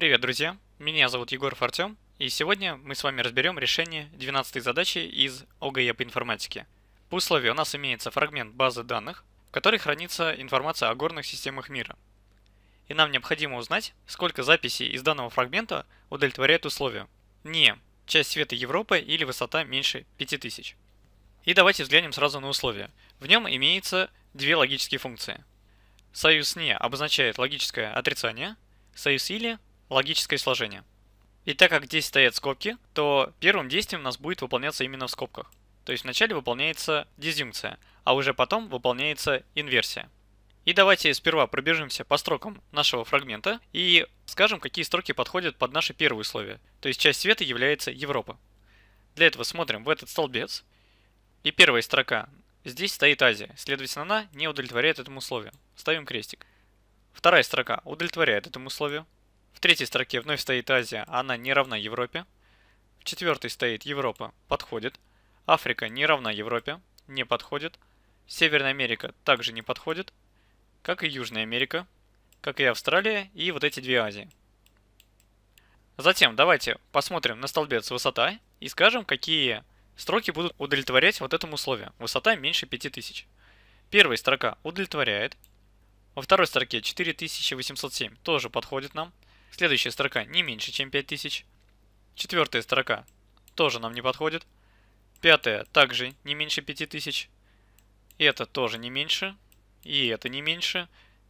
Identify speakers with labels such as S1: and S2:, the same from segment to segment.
S1: Привет, друзья! Меня зовут Егор Артем, и сегодня мы с вами разберем решение 12 задачи из ОГЭ по информатике. По условию у нас имеется фрагмент базы данных, в которой хранится информация о горных системах мира. И нам необходимо узнать, сколько записей из данного фрагмента удовлетворяет условию. Не часть света Европы или высота меньше 5000. И давайте взглянем сразу на условие. В нем имеется две логические функции. Союз «не» обозначает логическое отрицание, союз «или» логическое сложение. И так как здесь стоят скобки, то первым действием у нас будет выполняться именно в скобках. То есть вначале выполняется дизъюнкция, а уже потом выполняется инверсия. И давайте сперва пробежимся по строкам нашего фрагмента и скажем, какие строки подходят под наше первое условие, То есть часть света является Европа. Для этого смотрим в этот столбец. И первая строка. Здесь стоит Азия, следовательно она не удовлетворяет этому условию. Ставим крестик. Вторая строка удовлетворяет этому условию. В третьей строке вновь стоит Азия, а она не равна Европе. В четвертой стоит Европа, подходит. Африка не равна Европе, не подходит. Северная Америка также не подходит, как и Южная Америка, как и Австралия и вот эти две Азии. Затем давайте посмотрим на столбец высота и скажем, какие строки будут удовлетворять вот этому условию. Высота меньше 5000. Первая строка удовлетворяет. Во второй строке 4807 тоже подходит нам. Следующая строка не меньше, чем 5000. Четвертая строка тоже нам не подходит. Пятая также не меньше 5000. Это тоже не меньше. И это не меньше.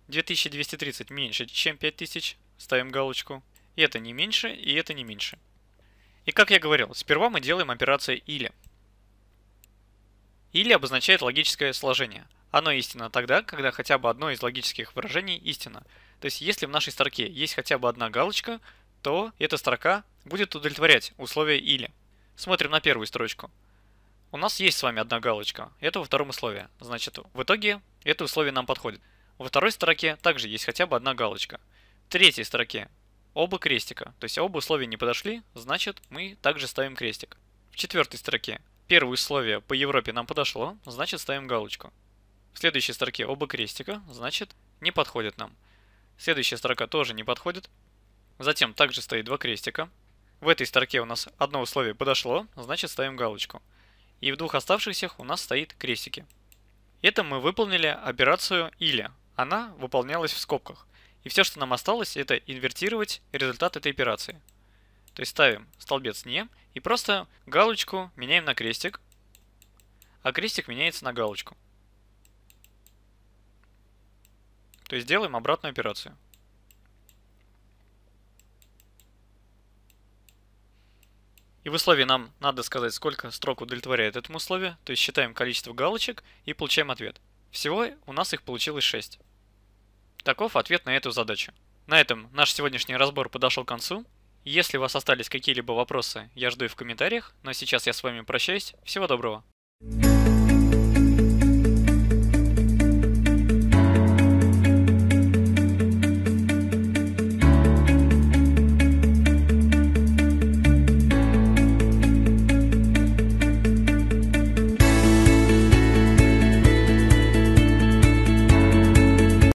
S1: 2230 меньше, чем 5000. Ставим галочку. Это не меньше, и это не меньше. И как я говорил, сперва мы делаем операцию «или». «Или» обозначает логическое сложение – оно истинно тогда, когда хотя бы одно из логических выражений истинно. То есть если в нашей строке есть хотя бы одна галочка, то эта строка будет удовлетворять условие «или». Смотрим на первую строчку. У нас есть с вами одна галочка, это во втором условии. Значит, в итоге это условие нам подходит. Во второй строке также есть хотя бы одна галочка. В третьей строке оба крестика, то есть оба условия не подошли, значит мы также ставим крестик. В четвертой строке первое условие по Европе нам подошло, значит ставим галочку. В следующей строке оба крестика, значит, не подходят нам. Следующая строка тоже не подходит. Затем также стоит два крестика. В этой строке у нас одно условие подошло, значит ставим галочку. И в двух оставшихся у нас стоит крестики. Это мы выполнили операцию «или». Она выполнялась в скобках. И все, что нам осталось, это инвертировать результат этой операции. То есть ставим столбец «не» и просто галочку меняем на крестик, а крестик меняется на галочку. То есть делаем обратную операцию. И в условии нам надо сказать, сколько строк удовлетворяет этому условию, то есть считаем количество галочек и получаем ответ. Всего у нас их получилось 6. Таков ответ на эту задачу. На этом наш сегодняшний разбор подошел к концу. Если у вас остались какие-либо вопросы, я жду их в комментариях, но сейчас я с вами прощаюсь. Всего доброго!